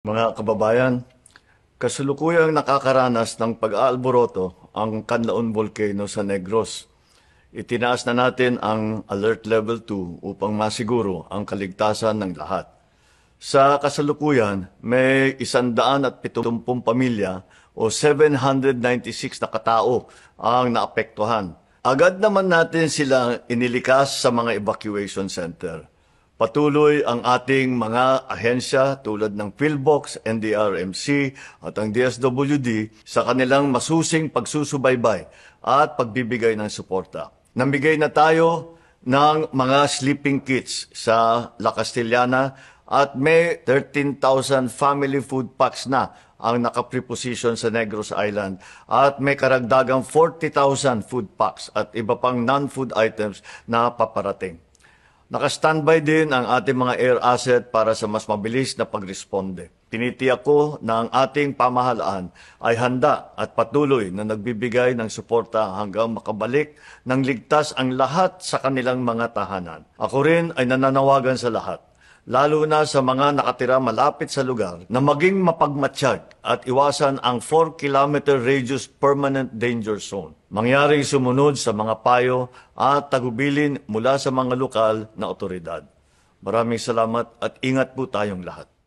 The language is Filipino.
Mga kababayan, kasalukuyang nakakaranas ng pag-aalboroto ang Kanlaon Volcano sa Negros. Itinaas na natin ang Alert Level 2 upang masiguro ang kaligtasan ng lahat. Sa kasalukuyan, may 170 pamilya o 796 na katao ang naapektuhan. Agad naman natin sila inilikas sa mga evacuation center. Patuloy ang ating mga ahensya tulad ng PhilBox, NDRMC at ang DSWD sa kanilang masusing pagsusubaybay at pagbibigay ng suporta. Nambigay na tayo ng mga sleeping kits sa La Castellana at may 13,000 family food packs na ang nakapreposition sa Negros Island at may karagdagang 40,000 food packs at iba pang non-food items na paparating. Naka-standby din ang ating mga air asset para sa mas mabilis na pagresponde. Tinitiyak ko na ang ating pamahalaan ay handa at patuloy na nagbibigay ng suporta hanggang makabalik ng ligtas ang lahat sa kanilang mga tahanan. Ako rin ay nananawagan sa lahat lalo na sa mga nakatira malapit sa lugar, na maging mapagmatsyag at iwasan ang 4-kilometer radius permanent danger zone. Mangyaring sumunod sa mga payo at tagubilin mula sa mga lokal na otoridad. Maraming salamat at ingat po tayong lahat.